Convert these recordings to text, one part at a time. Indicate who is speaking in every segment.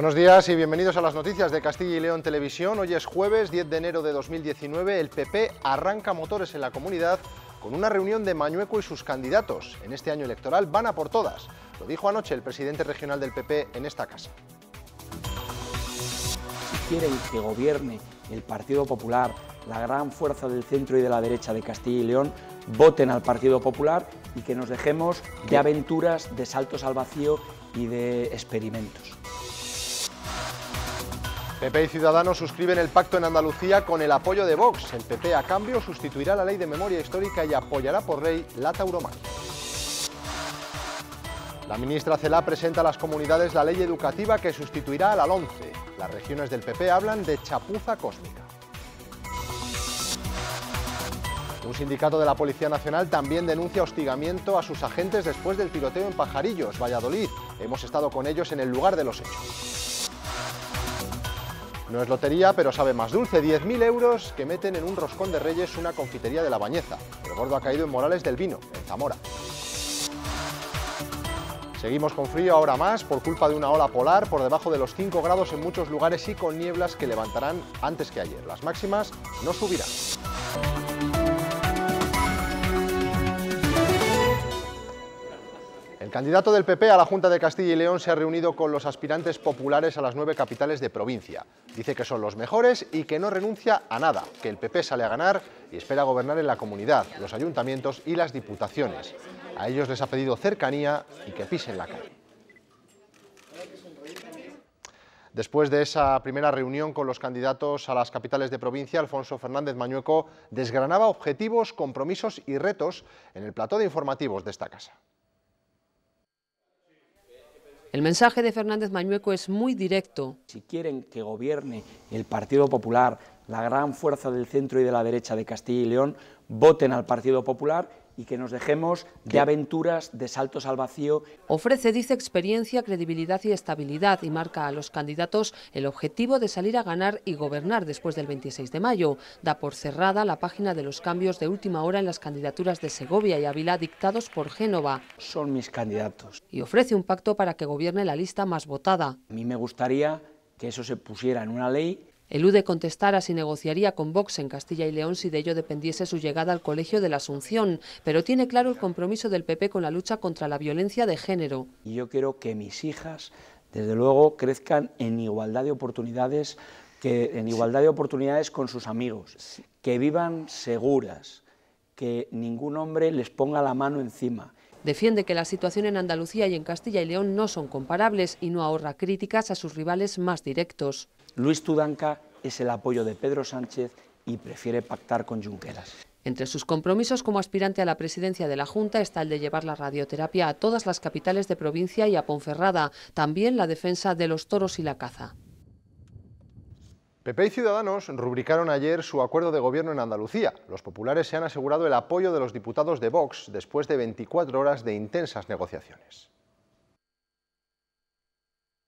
Speaker 1: Buenos días y bienvenidos a las noticias de Castilla y León Televisión. Hoy es jueves 10 de enero de 2019. El PP arranca motores en la comunidad con una reunión de Mañueco y sus candidatos. En este año electoral van a por todas. Lo dijo anoche el presidente regional del PP en esta casa.
Speaker 2: Si Quieren que gobierne el Partido Popular, la gran fuerza del centro y de la derecha de Castilla y León, voten al Partido Popular y que nos
Speaker 1: dejemos de aventuras, de saltos al vacío y
Speaker 2: de experimentos.
Speaker 1: PP y Ciudadanos suscriben el pacto en Andalucía con el apoyo de Vox. El PP, a cambio, sustituirá la ley de memoria histórica y apoyará por Rey la tauromaquia. La ministra Cela presenta a las comunidades la ley educativa que sustituirá a la LONCE. Las regiones del PP hablan de chapuza cósmica. Un sindicato de la Policía Nacional también denuncia hostigamiento a sus agentes después del tiroteo en Pajarillos, Valladolid. Hemos estado con ellos en el lugar de los hechos. No es lotería, pero sabe más dulce. 10.000 euros que meten en un roscón de reyes una confitería de la Bañeza. El gordo ha caído en Morales del Vino, en Zamora. Seguimos con frío ahora más por culpa de una ola polar por debajo de los 5 grados en muchos lugares y con nieblas que levantarán antes que ayer. Las máximas no subirán. El candidato del PP a la Junta de Castilla y León se ha reunido con los aspirantes populares a las nueve capitales de provincia. Dice que son los mejores y que no renuncia a nada, que el PP sale a ganar y espera gobernar en la comunidad, los ayuntamientos y las diputaciones. A ellos les ha pedido cercanía y que pisen la calle. Después de esa primera reunión con los candidatos a las capitales de provincia, Alfonso Fernández Mañueco desgranaba objetivos, compromisos y retos en el plató de informativos de esta casa.
Speaker 2: El mensaje de Fernández Mañueco es muy directo. Si quieren que gobierne el Partido Popular la gran fuerza del centro y de la derecha de Castilla y León voten al Partido Popular y que nos dejemos de aventuras, de saltos al vacío. Ofrece, dice, experiencia, credibilidad y estabilidad y marca a
Speaker 3: los candidatos el objetivo de salir a ganar y gobernar después del 26 de mayo. Da por cerrada la página de los cambios de última hora en las candidaturas de Segovia y Ávila dictados por Génova. Son mis candidatos. Y ofrece un pacto para que gobierne la lista más votada. A mí me gustaría que eso se pusiera en una ley Elude contestar a si negociaría con Vox en Castilla y León si de ello dependiese su llegada al Colegio de la Asunción, pero tiene claro el compromiso del PP con la lucha contra la violencia de género.
Speaker 2: Y yo quiero que mis hijas, desde luego, crezcan en igualdad de oportunidades, que en igualdad de oportunidades con sus amigos, que vivan seguras, que ningún hombre les ponga la mano encima,
Speaker 3: Defiende que la situación en Andalucía y en Castilla y León no son comparables y no ahorra críticas a sus rivales más directos.
Speaker 2: Luis Tudanca es el apoyo de Pedro Sánchez y prefiere pactar con Junqueras.
Speaker 3: Entre sus compromisos como aspirante a la presidencia de la Junta está el de llevar la radioterapia a todas las capitales de provincia y a Ponferrada, también la defensa de los toros y la caza.
Speaker 1: PP y Ciudadanos rubricaron ayer su acuerdo de gobierno en Andalucía. Los populares se han asegurado el apoyo de los diputados de Vox después de 24 horas de intensas negociaciones.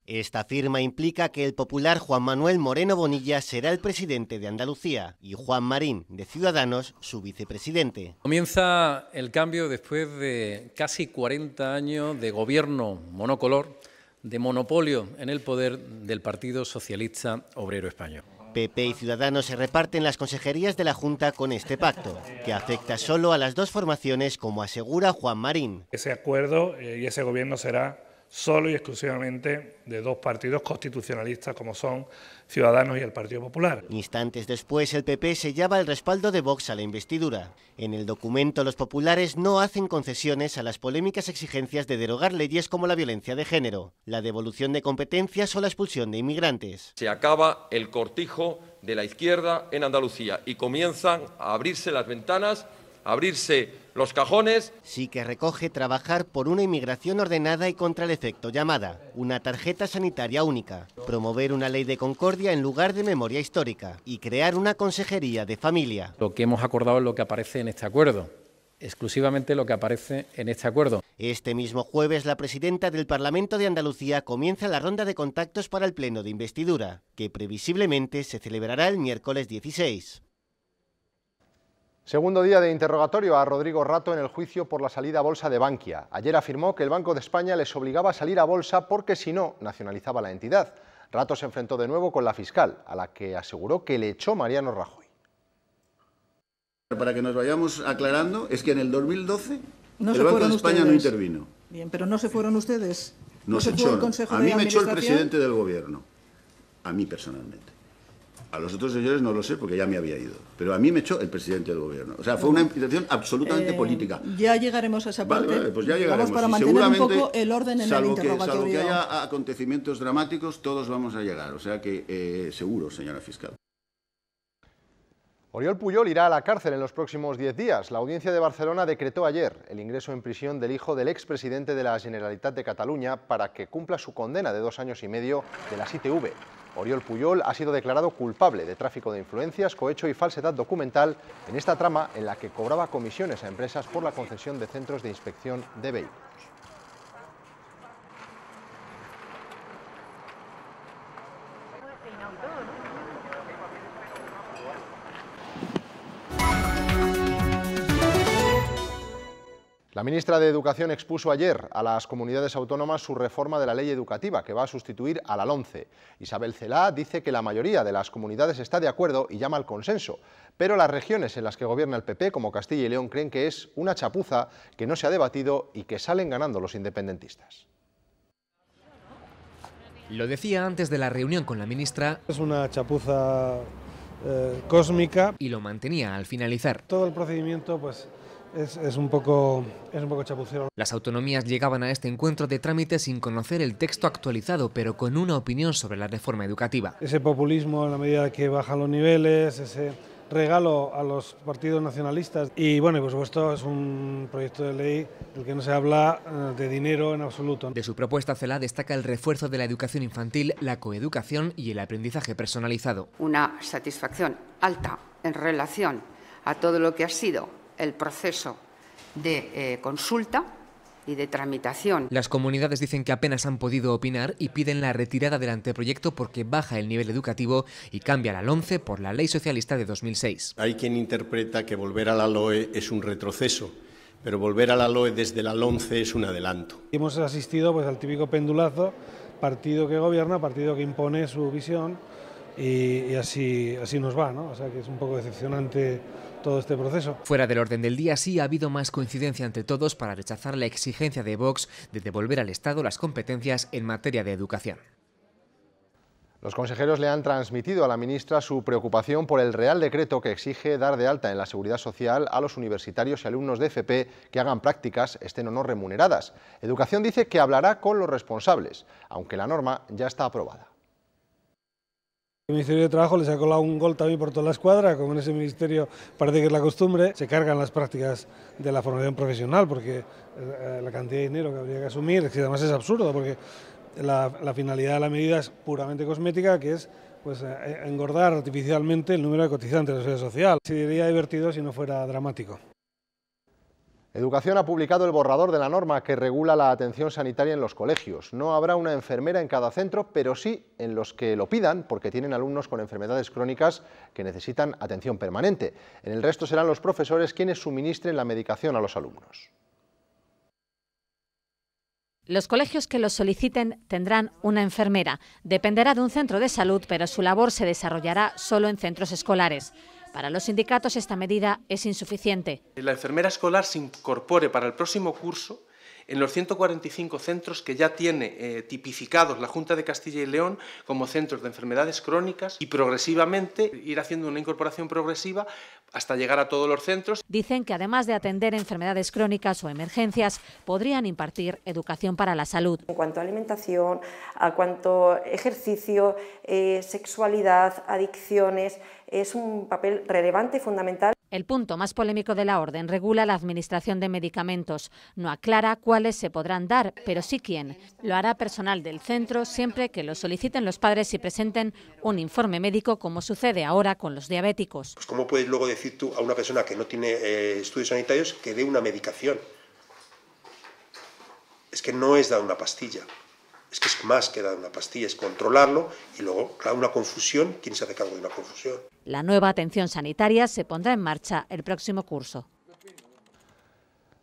Speaker 4: Esta firma implica que el popular Juan Manuel Moreno Bonilla será el presidente de Andalucía y Juan Marín de Ciudadanos su vicepresidente. Comienza el cambio después de casi 40 años de gobierno monocolor, de monopolio en el poder del Partido Socialista Obrero Español. PP y Ciudadanos se reparten las consejerías de la Junta con este pacto, que afecta solo a las dos formaciones, como asegura Juan Marín.
Speaker 5: Ese acuerdo eh, y ese gobierno será solo y exclusivamente de dos partidos constitucionalistas como son Ciudadanos y el Partido Popular. Instantes después, el PP sellaba el
Speaker 4: respaldo de Vox a la investidura. En el documento, los populares no hacen concesiones a las polémicas exigencias de derogar leyes como la violencia de género, la devolución de competencias o la expulsión de inmigrantes. Se acaba el cortijo de la izquierda en Andalucía y comienzan a abrirse las ventanas abrirse los cajones. Sí que recoge trabajar por una inmigración ordenada y contra el efecto llamada, una tarjeta sanitaria única, promover una ley de concordia en lugar de memoria histórica y crear una consejería de familia. Lo que hemos acordado es lo que aparece en este acuerdo exclusivamente lo que aparece en este acuerdo. Este mismo jueves, la presidenta del Parlamento de Andalucía comienza la ronda de contactos para el Pleno de Investidura, que previsiblemente se celebrará el miércoles 16.
Speaker 1: Segundo día de interrogatorio a Rodrigo Rato en el juicio por la salida a bolsa de Bankia. Ayer afirmó que el Banco de España les obligaba a salir a bolsa porque si no, nacionalizaba la entidad. Rato se enfrentó de nuevo con la fiscal, a la que aseguró que le echó Mariano Rajoy. Para que nos vayamos aclarando, es que en el 2012 el Banco de España
Speaker 4: no intervino.
Speaker 6: Bien, pero no se fueron ustedes. ¿No se echó, el Consejo a mí me echó el presidente
Speaker 4: del Gobierno, a mí personalmente. A los otros señores no lo sé porque ya me había ido. Pero a mí me echó el presidente del gobierno. O sea, fue una invitación absolutamente eh, política.
Speaker 6: Ya llegaremos a esa parte. Pues ya llegaremos. Vamos para mantener un poco el orden en el interrogatorio. salvo que haya
Speaker 4: acontecimientos dramáticos, todos vamos a llegar. O sea que eh, seguro, señora fiscal.
Speaker 1: Oriol Puyol irá a la cárcel en los próximos diez días. La audiencia de Barcelona decretó ayer el ingreso en prisión del hijo del expresidente de la Generalitat de Cataluña para que cumpla su condena de dos años y medio de la ITV. Oriol Puyol ha sido declarado culpable de tráfico de influencias, cohecho y falsedad documental en esta trama en la que cobraba comisiones a empresas por la concesión de centros de inspección de vehículos. La ministra de Educación expuso ayer a las comunidades autónomas su reforma de la ley educativa, que va a sustituir a la LONCE. Isabel Celá dice que la mayoría de las comunidades está de acuerdo y llama al consenso, pero las regiones en las que gobierna el PP, como Castilla y León, creen que es una chapuza que no se ha debatido y que salen ganando los independentistas.
Speaker 2: Lo decía antes de
Speaker 5: la reunión con la ministra. Es una chapuza eh, cósmica. Y lo mantenía al finalizar. Todo el procedimiento, pues es, un poco, un poco chapucero. Las
Speaker 2: autonomías llegaban a este encuentro de trámite sin conocer el texto actualizado, pero con una opinión sobre la reforma educativa.
Speaker 5: Ese populismo en la medida que bajan los niveles, ese regalo a los partidos nacionalistas y bueno, por supuesto es un proyecto de ley del que no se habla eh, de dinero en absoluto. De su propuesta CELA destaca el refuerzo de la educación infantil, la
Speaker 2: coeducación y el aprendizaje personalizado.
Speaker 3: Una satisfacción alta en relación a todo lo que ha sido el proceso de eh, consulta y de tramitación.
Speaker 2: Las comunidades dicen que apenas han podido opinar y piden la retirada del anteproyecto porque baja el nivel educativo y cambia la 11 e por la Ley Socialista de 2006. Hay quien
Speaker 4: interpreta que volver a la LOE es un retroceso. Pero volver a la LOE desde la 11 e es un adelanto.
Speaker 5: Hemos asistido pues, al típico pendulazo, partido que gobierna, partido que impone su visión y, y así, así nos va. ¿no? O sea que es un poco decepcionante todo este proceso.
Speaker 2: Fuera del orden del día, sí ha habido más coincidencia entre todos para rechazar la exigencia de Vox de devolver al Estado las competencias en materia de educación.
Speaker 1: Los consejeros le han transmitido a la ministra su preocupación por el Real Decreto que exige dar de alta en la Seguridad Social a los universitarios y alumnos de FP que hagan prácticas, estén o no remuneradas. Educación dice que hablará con los responsables, aunque la norma ya está aprobada.
Speaker 5: El Ministerio de Trabajo les ha colado un gol también por toda la escuadra, como en ese ministerio parece que es la costumbre. Se cargan las prácticas de la formación profesional porque eh, la cantidad de dinero que habría que asumir, que además es absurdo, porque la, finalidad de la medida es puramente cosmética, que es pues eh, engordar artificialmente el número de cotizantes de la sociedad social. diría divertido si no fuera dramático.
Speaker 1: Educación ha publicado el borrador de la norma que regula la atención sanitaria en los colegios. No habrá una enfermera en cada centro, pero sí en los que lo pidan, porque tienen alumnos con enfermedades crónicas que necesitan atención permanente. En el resto serán los profesores quienes suministren la medicación a los alumnos.
Speaker 7: Los colegios que lo soliciten tendrán una enfermera. Dependerá de un centro de salud, pero su labor se desarrollará solo en centros escolares. Para los sindicatos esta medida es insuficiente.
Speaker 1: La enfermera escolar se incorpore para el próximo curso en los 145 centros que ya tiene eh, tipificados la Junta de Castilla y León como centros de enfermedades crónicas y progresivamente ir haciendo una incorporación progresiva hasta llegar a todos los centros.
Speaker 7: Dicen que además de atender enfermedades crónicas o emergencias, podrían impartir educación para la salud. En cuanto a alimentación, a cuanto ejercicio,
Speaker 6: eh, sexualidad, adicciones, es un papel relevante y fundamental.
Speaker 7: El punto más polémico de la orden regula la administración de medicamentos. No aclara cuáles se podrán dar, pero sí quién. Lo hará personal del centro siempre que lo soliciten los padres y presenten un informe médico, como sucede ahora con los diabéticos. Pues
Speaker 1: ¿Cómo puedes luego decir
Speaker 4: tú a una persona que no tiene eh, estudios sanitarios que dé una medicación? Es que no es dar una pastilla es que es más que dar una pastilla, es controlarlo
Speaker 1: y luego una confusión, ¿quién se hace cargo de una confusión?
Speaker 7: La nueva atención sanitaria se pondrá en marcha el próximo curso.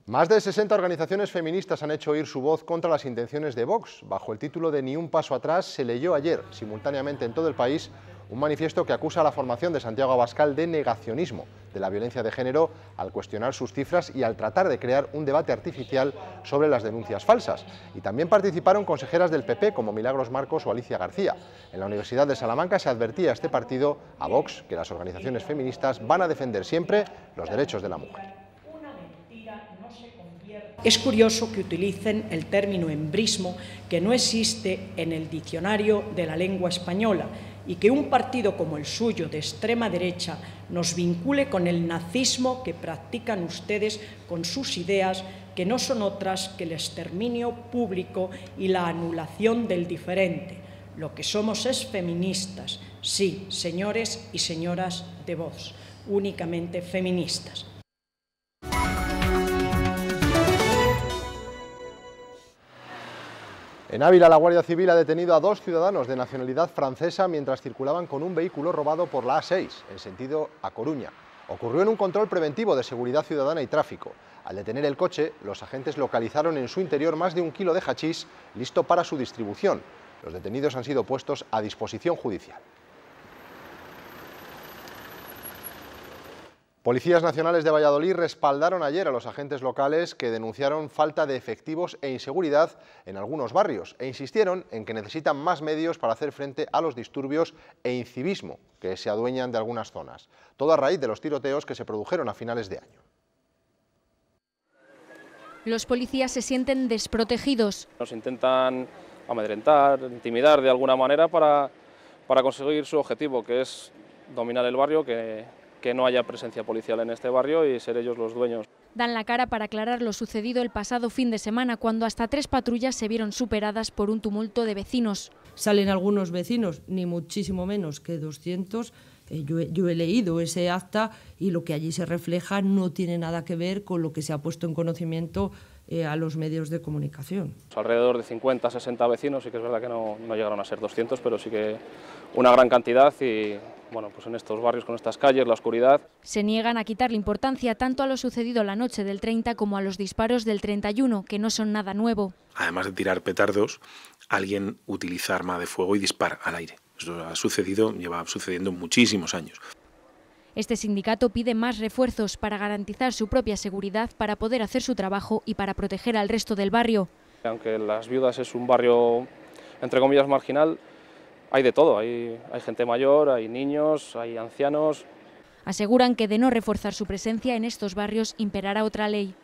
Speaker 1: Más de 60 organizaciones feministas han hecho oír su voz contra las intenciones de Vox. Bajo el título de Ni un paso atrás se leyó ayer, simultáneamente en todo el país, un manifiesto que acusa a la formación de Santiago Abascal de negacionismo de la violencia de género al cuestionar sus cifras y al tratar de crear un debate artificial sobre las denuncias falsas. Y también participaron consejeras del PP como Milagros Marcos o Alicia García. En la Universidad de Salamanca se advertía a este partido, a Vox, que las organizaciones feministas van a defender siempre los derechos de la mujer. Es curioso que
Speaker 8: utilicen el término embrismo que no existe en el diccionario de la lengua española y que un partido como el suyo de extrema derecha nos vincule con el nazismo que practican ustedes con sus ideas que no son otras que el exterminio público y la anulación del diferente. Lo que somos es feministas, sí, señores y señoras de voz, únicamente feministas.
Speaker 1: En Ávila, la Guardia Civil ha detenido a dos ciudadanos de nacionalidad francesa mientras circulaban con un vehículo robado por la A6, en sentido a Coruña. Ocurrió en un control preventivo de seguridad ciudadana y tráfico. Al detener el coche, los agentes localizaron en su interior más de un kilo de hachís listo para su distribución. Los detenidos han sido puestos a disposición judicial. Policías Nacionales de Valladolid respaldaron ayer a los agentes locales que denunciaron falta de efectivos e inseguridad en algunos barrios e insistieron en que necesitan más medios para hacer frente a los disturbios e incivismo que se adueñan de algunas zonas, todo a raíz de los tiroteos que se produjeron a finales de año.
Speaker 9: Los policías se sienten desprotegidos.
Speaker 1: Nos intentan amedrentar, intimidar de alguna manera para,
Speaker 5: para conseguir su objetivo, que es dominar el barrio, que que no haya presencia policial en este barrio y ser ellos los dueños.
Speaker 9: Dan la cara para aclarar lo sucedido el pasado fin de semana cuando hasta tres patrullas se vieron superadas por un tumulto de vecinos.
Speaker 3: Salen algunos vecinos, ni muchísimo menos que 200. Eh, yo, he leído ese acta y lo que allí se refleja no tiene nada que ver con lo que se ha puesto en conocimiento eh, a los medios de comunicación.
Speaker 1: Alrededor de 50, 60 vecinos, sí que es verdad que no, no, llegaron a ser 200, pero sí que
Speaker 5: una gran cantidad y bueno, pues en estos barrios, con estas calles, la oscuridad.
Speaker 9: Se niegan a quitarle importancia tanto a lo sucedido la noche del 30 como a los disparos del 31, que no son nada nuevo.
Speaker 5: Además de tirar petardos, alguien utiliza arma de fuego y dispara al aire. eso ha sucedido, lleva sucediendo muchísimos años.
Speaker 9: Este sindicato pide más refuerzos para garantizar su propia seguridad, para poder hacer su trabajo y para proteger al resto del barrio.
Speaker 1: Aunque Las Viudas es un barrio, entre comillas, marginal, hay de todo, hay, gente mayor, hay niños, hay ancianos.
Speaker 9: Aseguran que de no reforzar su presencia en estos barrios imperará otra ley.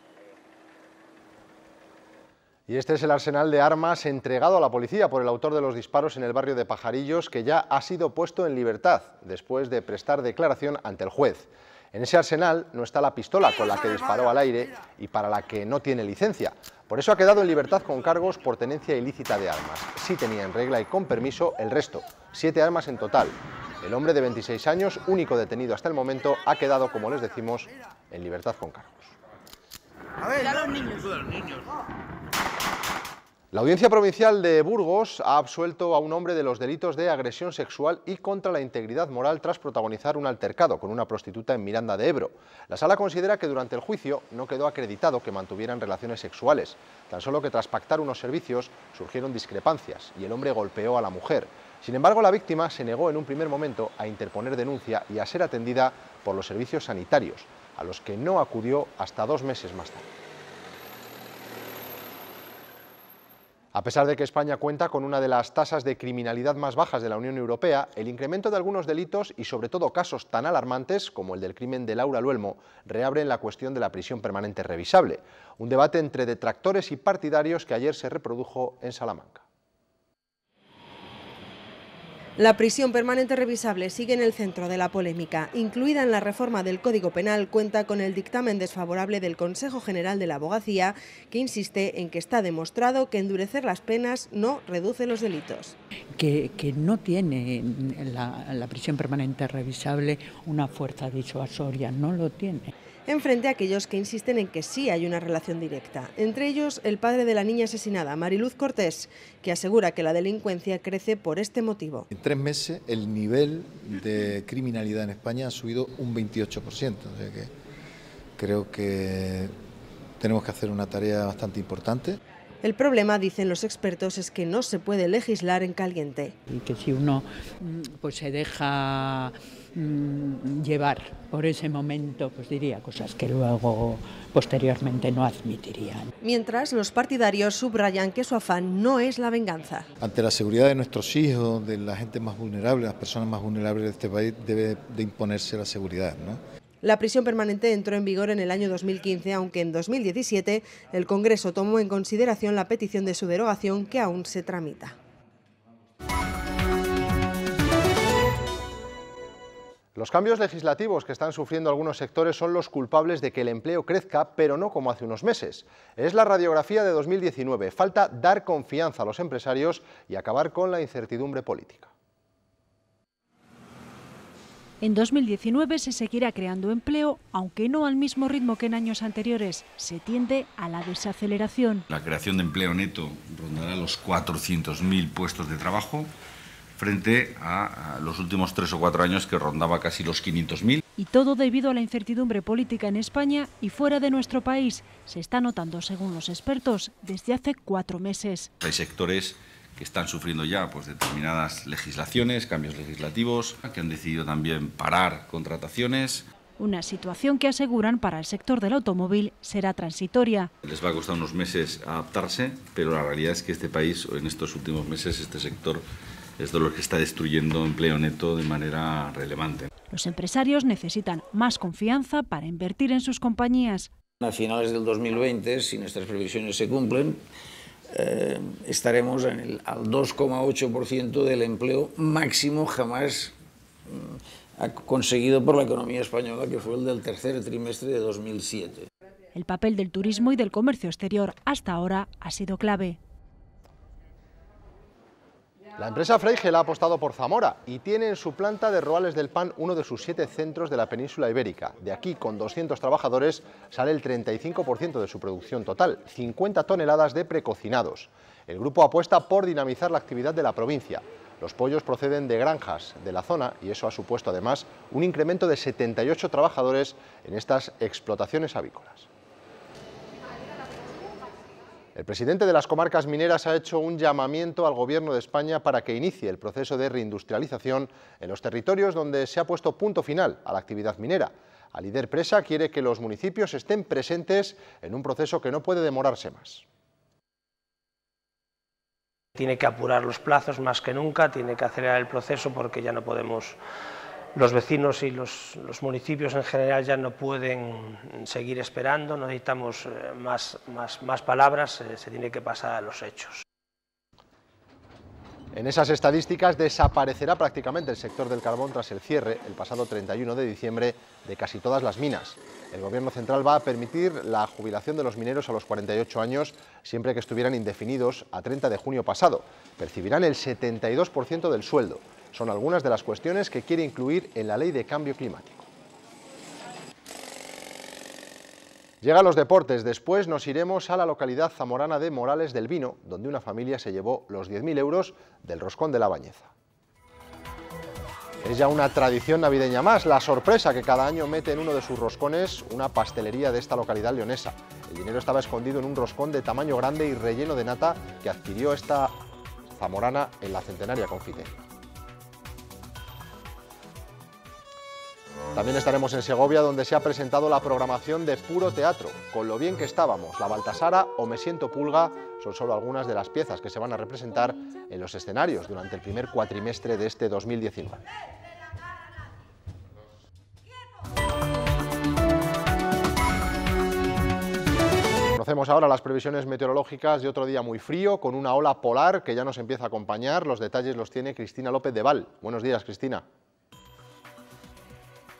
Speaker 1: Y este es el arsenal de armas entregado a la policía por el autor de los disparos en el barrio de Pajarillos, que ya ha sido puesto en libertad después de prestar declaración ante el juez. En ese arsenal no está la pistola con la que disparó al aire y para la que no tiene licencia. Por eso ha quedado en libertad con cargos por tenencia ilícita de armas. Sí tenía en regla y con permiso el resto, siete armas en total. El hombre de 26 años, único detenido hasta el momento, ha quedado, como les decimos, en libertad con cargos.
Speaker 5: A ver, son los niños.
Speaker 1: La Audiencia Provincial de Burgos ha absuelto a un hombre de los delitos de agresión sexual y contra la integridad moral tras protagonizar un altercado con una prostituta en Miranda de Ebro. La sala considera que durante el juicio no quedó acreditado que mantuvieran relaciones sexuales, tan solo que tras pactar unos servicios surgieron discrepancias y el hombre golpeó a la mujer. Sin embargo, la víctima se negó en un primer momento a interponer denuncia y a ser atendida por los servicios sanitarios, a los que no acudió hasta dos meses más tarde. A pesar de que España cuenta con una de las tasas de criminalidad más bajas de la Unión Europea, el incremento de algunos delitos y sobre todo casos tan alarmantes como el del crimen de Laura Luelmo reabren la cuestión de la prisión permanente revisable, un debate entre detractores y partidarios que ayer se reprodujo en Salamanca.
Speaker 6: La prisión permanente revisable sigue en el centro de la polémica. Incluida en la reforma del Código Penal, cuenta con el dictamen desfavorable del Consejo General de la Abogacía, que insiste en que está demostrado que endurecer las penas no reduce los delitos.
Speaker 8: Que, no tiene la prisión permanente revisable una fuerza disuasoria, no lo
Speaker 7: tiene
Speaker 6: enfrente a aquellos que insisten en que sí hay una relación directa, entre ellos el padre de la niña asesinada, Mariluz Cortés, que asegura que la delincuencia crece por este motivo. En
Speaker 4: tres meses el nivel de criminalidad en España ha subido un 28%, o sea que creo que tenemos que hacer una tarea bastante importante.
Speaker 6: El problema, dicen los expertos, es que no se puede legislar en caliente.
Speaker 4: Y que si uno
Speaker 6: mm,
Speaker 8: pues se deja Mm, llevar por ese momento, pues diría cosas que luego posteriormente no admitirían.
Speaker 6: Mientras, los partidarios subrayan que su afán no es la venganza.
Speaker 4: Ante la seguridad de nuestros hijos, de la gente
Speaker 1: más vulnerable, las personas más vulnerables de este país, debe de imponerse la seguridad.
Speaker 6: La prisión permanente entró en vigor en el año 2015, aunque en 2017 el Congreso tomó en consideración la petición de su derogación que aún se tramita.
Speaker 1: Los cambios legislativos que están sufriendo algunos sectores son los culpables de que el empleo crezca, pero no como hace unos meses. Es la radiografía de 2019. Falta dar confianza a los empresarios y acabar con la incertidumbre política.
Speaker 8: En 2019 se seguirá creando empleo, aunque no al mismo ritmo que en años anteriores. Se tiende a la desaceleración.
Speaker 5: La creación de empleo neto rondará los 400.000 puestos de trabajo frente a, los últimos tres o cuatro años que rondaba casi los 500.000.
Speaker 8: Y todo debido a la incertidumbre política en España y fuera de nuestro país. Se está notando, según los expertos, desde hace cuatro meses.
Speaker 5: Hay sectores que están sufriendo ya pues, determinadas legislaciones, cambios legislativos, que han decidido también parar contrataciones.
Speaker 8: Una situación que aseguran para el sector del automóvil será transitoria.
Speaker 5: Les va a costar unos meses adaptarse, pero la realidad es que este país, en estos últimos meses, este sector esto es lo que está destruyendo empleo neto de manera relevante.
Speaker 8: Los empresarios necesitan más confianza para invertir en sus compañías.
Speaker 5: A finales del 2020, si nuestras previsiones se cumplen, eh, estaremos en el, al 2,8% del empleo máximo jamás mm, conseguido por la economía española, que fue el del tercer trimestre de 2007.
Speaker 8: El papel del turismo y del comercio exterior hasta ahora ha sido clave.
Speaker 1: La empresa Freigel ha apostado por Zamora y tiene en su planta de Roales del Pan uno de sus siete centros de la península ibérica. De aquí, con 200 trabajadores, sale el 35% de su producción total, 50 toneladas de precocinados. El grupo apuesta por dinamizar la actividad de la provincia. Los pollos proceden de granjas de la zona y eso ha supuesto además un incremento de 78 trabajadores en estas explotaciones avícolas. El presidente de las comarcas mineras ha hecho un llamamiento al Gobierno de España para que inicie el proceso de reindustrialización en los territorios donde se ha puesto punto final a la actividad minera. A líder Presa quiere que los municipios estén presentes en un proceso que no puede demorarse más.
Speaker 2: Tiene que apurar los plazos más que nunca, tiene que acelerar el proceso porque ya no podemos los vecinos y los, municipios en general ya no pueden seguir esperando, no necesitamos eh, más, más palabras, eh, se tiene
Speaker 1: que pasar a los hechos. En esas estadísticas desaparecerá prácticamente el sector del carbón tras el cierre el pasado 31 de diciembre de casi todas las minas. El Gobierno central va a permitir la jubilación de los mineros a los 48 años siempre que estuvieran indefinidos a 30 de junio pasado. Percibirán el 72% del sueldo. Son algunas de las cuestiones que quiere incluir en la Ley de Cambio Climático. Llega a los deportes, después nos iremos a la localidad zamorana de Morales del Vino, donde una familia se llevó los 10.000 euros del roscón de la bañeza. Es ya una tradición navideña más, la sorpresa que cada año mete en uno de sus roscones una pastelería de esta localidad leonesa. El dinero estaba escondido en un roscón de tamaño grande y relleno de nata que adquirió esta zamorana en la centenaria confitería. También estaremos en Segovia, donde se ha presentado la programación de Puro Teatro, con lo bien que estábamos. La Baltasara o Me Siento Pulga son solo algunas de las piezas que se van a representar en los escenarios durante el primer cuatrimestre de este 2019. Conocemos ahora las previsiones meteorológicas de otro día muy frío, con una ola polar que ya nos empieza a acompañar. Los detalles los tiene Cristina López de Val. Buenos días, Cristina.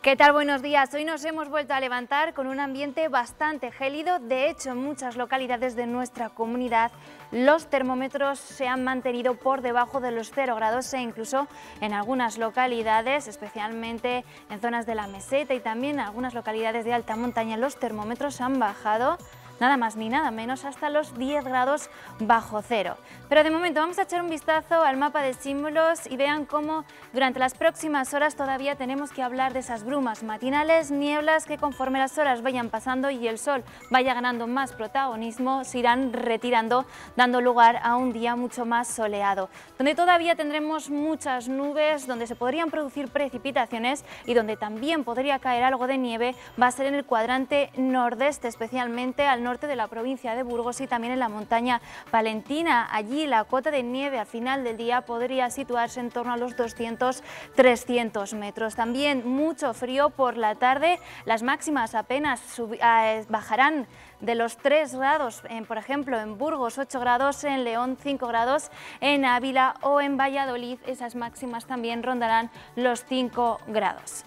Speaker 10: ¿Qué tal? Buenos días. Hoy nos hemos vuelto a levantar con un ambiente bastante gélido. De hecho, en muchas localidades de nuestra comunidad los termómetros se han mantenido por debajo de los 0 grados e incluso en algunas localidades, especialmente en zonas de la meseta y también en algunas localidades de alta montaña, los termómetros han bajado nada más ni nada menos, hasta los 10 grados bajo cero. Pero de momento vamos a echar un vistazo al mapa de símbolos y vean cómo durante las próximas horas todavía tenemos que hablar de esas brumas matinales, nieblas que conforme las horas vayan pasando y el sol vaya ganando más protagonismo, se irán retirando, dando lugar a un día mucho más soleado, donde todavía tendremos muchas nubes, donde se podrían producir precipitaciones y donde también podría caer algo de nieve, va a ser en el cuadrante nordeste, especialmente al norte de la provincia de Burgos y también en la montaña palentina. Allí la cota de nieve al final del día podría situarse en torno a los 200-300 metros. También mucho frío por la tarde. Las máximas apenas ah, bajarán de los 3 grados, por ejemplo, en Burgos 8 grados, en León 5 grados, en Ávila o en Valladolid esas máximas también rondarán los 5 grados.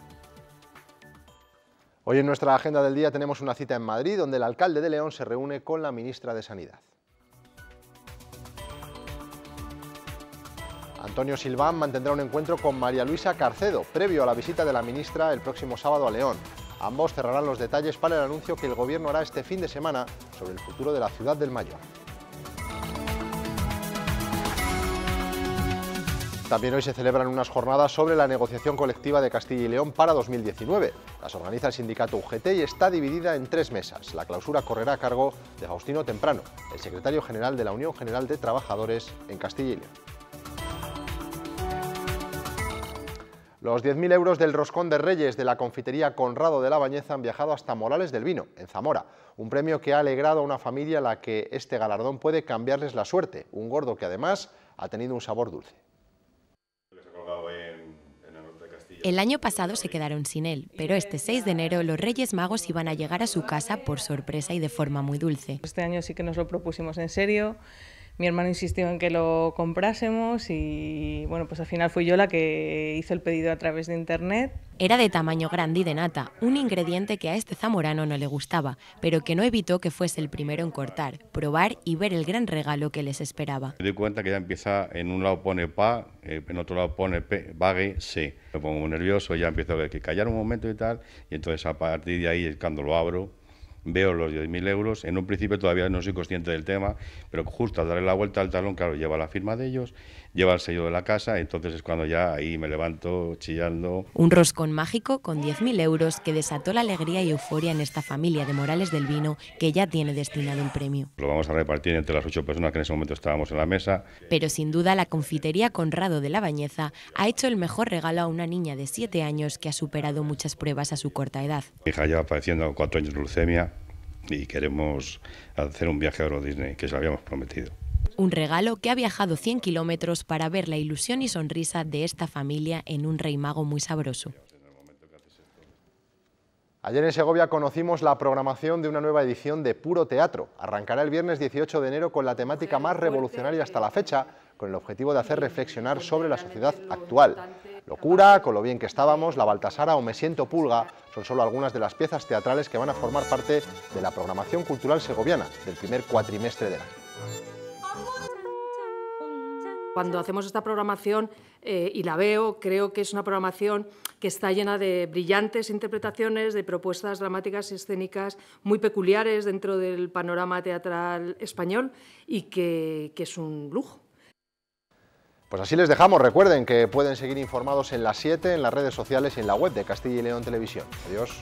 Speaker 1: Hoy en nuestra agenda del día tenemos una cita en Madrid donde el alcalde de León se reúne con la ministra de Sanidad. Antonio Silván mantendrá un encuentro con María Luisa Carcedo, previo a la visita de la ministra el próximo sábado a León. Ambos cerrarán los detalles para el anuncio que el Gobierno hará este fin de semana sobre el futuro de la ciudad del Mayor. También hoy se celebran unas jornadas sobre la negociación colectiva de Castilla y León para 2019. Las organiza el sindicato UGT y está dividida en tres mesas. La clausura correrá a cargo de Faustino Temprano, el secretario general de la Unión General de Trabajadores en Castilla y León. Los 10.000 euros del Roscón de Reyes de la confitería Conrado de la Bañeza han viajado hasta Morales del Vino, en Zamora, un premio que ha alegrado a una familia a la que este galardón puede cambiarles la suerte, un gordo que además ha tenido un sabor dulce.
Speaker 11: El año pasado se quedaron sin él, pero este 6 de enero los Reyes Magos iban a llegar a su casa por sorpresa y de forma muy dulce. Este año sí que nos lo propusimos en serio mi hermano insistió en que lo comprásemos y bueno, pues al final fui yo la que hizo el pedido a través de internet. Era de tamaño grande y de nata, un ingrediente que a este zamorano no le gustaba, pero que no evitó que fuese el primero en cortar, probar y ver el gran regalo que les esperaba.
Speaker 4: Me doy cuenta que ya empieza, en un lado pone pa, eh, en otro lado pone pe, se. Me pongo nervioso, ya empiezo a ver que callar un momento y tal, y entonces a partir de ahí cuando lo abro, veo los 10.000 euros. En un principio todavía no soy consciente del tema, pero justo al darle la vuelta al talón, claro, lleva la firma de ellos, lleva el sello de la casa, entonces es cuando ya ahí me levanto chillando.
Speaker 11: Un roscón mágico con 10.000 euros que desató la alegría y euforia en esta familia de Morales del Vino que ya tiene destinado un premio.
Speaker 4: Lo vamos a repartir entre las ocho personas que en ese momento estábamos en la mesa.
Speaker 11: Pero sin duda la confitería Conrado de la Bañeza ha hecho el mejor regalo a una niña de siete años que ha superado muchas pruebas a su corta edad.
Speaker 4: Mi hija lleva padeciendo cuatro años de leucemia y queremos hacer un viaje a Euro Disney, que se lo habíamos prometido.
Speaker 11: Un regalo que ha viajado 100 kilómetros para ver la ilusión y sonrisa de esta familia en un rey mago muy sabroso.
Speaker 1: Ayer en Segovia conocimos la programación de una nueva edición de Puro Teatro. Arrancará el viernes 18 de enero con la temática más revolucionaria hasta la fecha, con el objetivo de hacer reflexionar sobre la sociedad actual. Locura, con lo bien que estábamos, La Baltasara o Me siento pulga son solo algunas de las piezas teatrales que van a formar parte de la programación cultural segoviana del primer cuatrimestre del año.
Speaker 8: Cuando hacemos esta programación eh, y la veo, creo que es una programación que está llena de brillantes interpretaciones, de propuestas dramáticas y escénicas muy peculiares dentro del panorama teatral español y que, que es un lujo.
Speaker 1: Pues así les dejamos. Recuerden que pueden seguir informados en las 7, en las redes sociales y en la web de Castilla y León Televisión. Adiós.